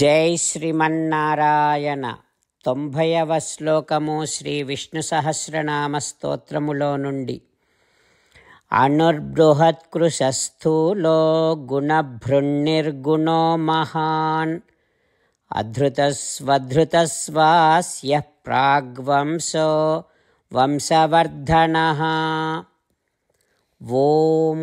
జై శ్రీమన్నారాయణ తొంభైవ శ్లోకము శ్రీ విష్ణు సహస్రనామ స్తోత్రములో నుండి అనుర్బృహత్కృశస్థూలో గుణభృన్నిర్గుణో మహాన్ అధృతస్వధృతస్వాస్య ప్రాగ్వంశో వంశవర్ధన ఓం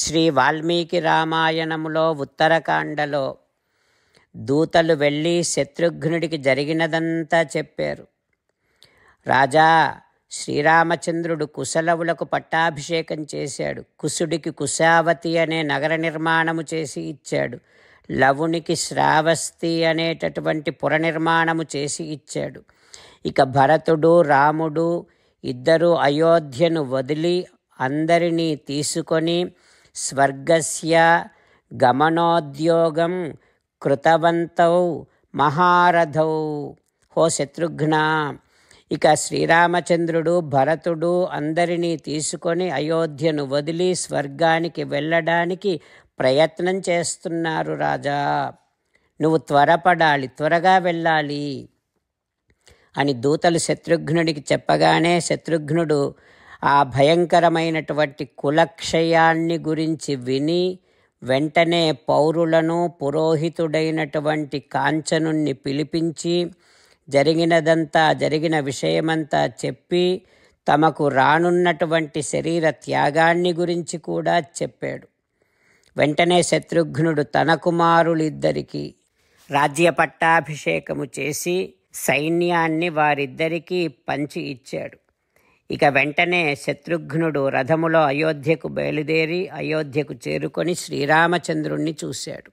శ్రీ వాల్మీకి రామాయణములో ఉత్తరకాండలో దూతలు వెళ్ళి శత్రుఘ్నుడికి జరిగినదంతా చెప్పారు రాజా శ్రీరామచంద్రుడు కుశలవులకు పట్టాభిషేకం చేశాడు కుశుడికి కుశావతి అనే నగర నిర్మాణము చేసి ఇచ్చాడు లవునికి శ్రావస్తి అనేటటువంటి పుర నిర్మాణము చేసి ఇచ్చాడు ఇక భరతుడు రాముడు ఇద్దరు అయోధ్యను వదిలి అందరినీ తీసుకొని స్వర్గస్య గమనోద్యోగం కృతవంతౌ మహారథౌ హో శత్రుఘ్న ఇక శ్రీరామచంద్రుడు భరతుడు అందరినీ తీసుకొని అయోధ్యను వదిలి స్వర్గానికి వెళ్ళడానికి ప్రయత్నం చేస్తున్నారు రాజా నువ్వు త్వరపడాలి త్వరగా వెళ్ళాలి అని దూతలు శత్రుఘ్నుడికి చెప్పగానే శత్రుఘ్నుడు ఆ భయంకరమైనటువంటి కులక్షయాన్ని గురించి విని వెంటనే పౌరులను పురోహితుడైనటువంటి కాంచనుణ్ణి పిలిపించి జరిగినదంతా జరిగిన విషయమంతా చెప్పి తమకు రానున్నటువంటి శరీర త్యాగాన్ని గురించి కూడా చెప్పాడు వెంటనే శత్రుఘ్నుడు తన కుమారులిద్దరికీ రాజ్య పట్టాభిషేకము చేసి సైన్యాన్ని వారిద్దరికీ పంచి ఇచ్చాడు ఇక వెంటనే శత్రుఘ్నుడు రథములో అయోధ్యకు బయలుదేరి అయోధ్యకు చేరుకొని శ్రీరామచంద్రుణ్ణి చూశాడు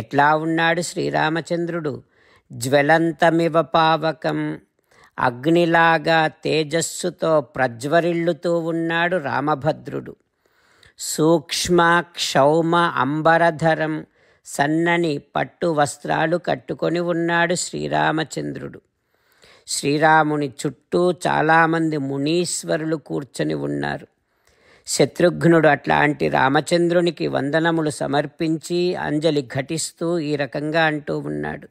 ఎట్లా ఉన్నాడు శ్రీరామచంద్రుడు జ్వలంతమివ పావకం అగ్నిలాగా తేజస్సుతో ప్రజ్వరిల్లుతూ ఉన్నాడు రామభద్రుడు సూక్ష్మ క్షౌమ అంబరధరం సన్నని పట్టు వస్త్రాలు కట్టుకొని ఉన్నాడు శ్రీరామచంద్రుడు శ్రీరాముని చుట్టూ చాలామంది మునీశ్వరులు కూర్చొని ఉన్నారు శత్రుఘ్నుడు అట్లాంటి రామచంద్రునికి వందనములు సమర్పించి అంజలి ఘటిస్తూ ఈ రకంగా అంటూ ఉన్నాడు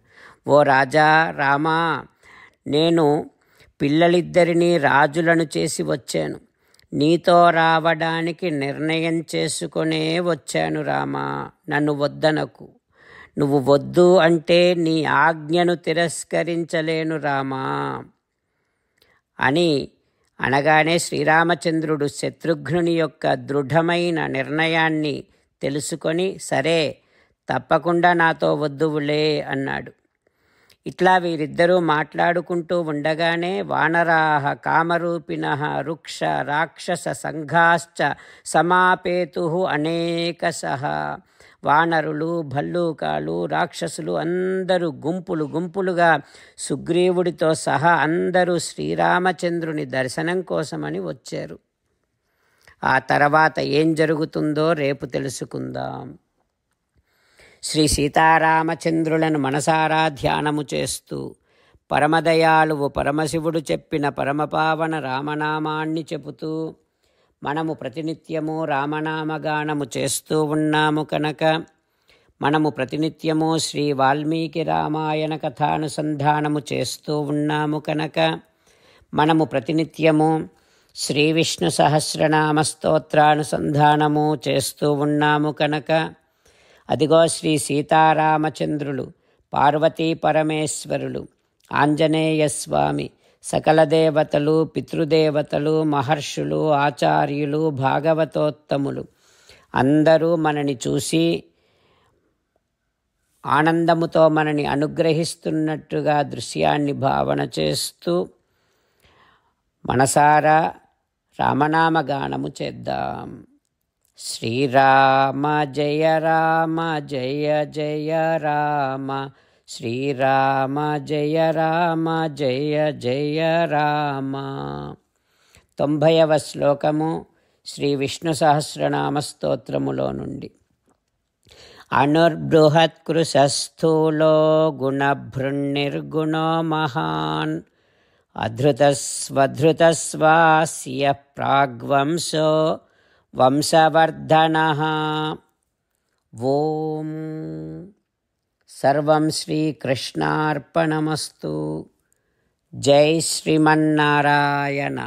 ఓ రాజా రామా నేను పిల్లలిద్దరినీ రాజులను చేసి వచ్చాను నీతో రావడానికి నిర్ణయం చేసుకునే వచ్చాను రామా నన్ను వద్దనకు నువ్వు వద్దు అంటే నీ ఆజ్ఞను తిరస్కరించలేను రామా అని అనగానే శ్రీరామచంద్రుడు శత్రుఘ్నుని యొక్క దృఢమైన నిర్ణయాన్ని తెలుసుకొని సరే తప్పకుండా నాతో వద్దువులే అన్నాడు ఇట్లా వీరిద్దరూ మాట్లాడుకుంటూ ఉండగానే వానరాహ కామరూపిణ రుక్ష రాక్షస సంఘాశ్చ సమాపేతు అనేకశ వానరులు భల్లూకాలు రాక్షసులు అందరూ గుంపులు గుంపులుగా సుగ్రీవుడితో సహా అందరూ శ్రీరామచంద్రుని దర్శనం కోసమని వచ్చారు ఆ తర్వాత ఏం జరుగుతుందో రేపు తెలుసుకుందాం శ్రీ సీతారామచంద్రులను మనసారా ధ్యానము చేస్తూ పరమదయాలువు పరమశివుడు చెప్పిన పరమపావన రామనామాన్ని చెబుతూ మనము ప్రతినిత్యము రామనామగానము చేస్తూ ఉన్నాము కనుక మనము ప్రతినిత్యము శ్రీ వాల్మీకి రామాయణ కథానుసంధానము చేస్తూ ఉన్నాము కనుక మనము ప్రతినిత్యము శ్రీ విష్ణు సహస్రనామ స్తోత్రానుసంధానము చేస్తూ ఉన్నాము కనుక అదిగో శ్రీ సీతారామచంద్రులు పార్వతీ పరమేశ్వరులు ఆంజనేయ స్వామి సకల దేవతలు పితృదేవతలు మహర్షులు ఆచార్యులు భాగవతోత్తములు అందరూ మనని చూసి ఆనందముతో మనని అనుగ్రహిస్తున్నట్టుగా దృశ్యాన్ని భావన చేస్తూ మనసారా రామనామ గానము చేద్దాం శ్రీరామ జయ రామ జయ జయ రామ శ్రీరామ జయ రామ జయ జయ రామ తొంభైవ శ్లోకము శ్రీ విష్ణు సహస్రనామ స్తోత్రములో నుండి అనుర్బృహత్కృశస్థూలో గుణభృన్నిర్గుణో మహాన్ అధృతస్వధృతస్వాస్య ప్రాగ్వంశో वंशवर्धनः ॐ सर्वं श्रीकृष्णार्पणमस्तु जय श्रीमन्नारायण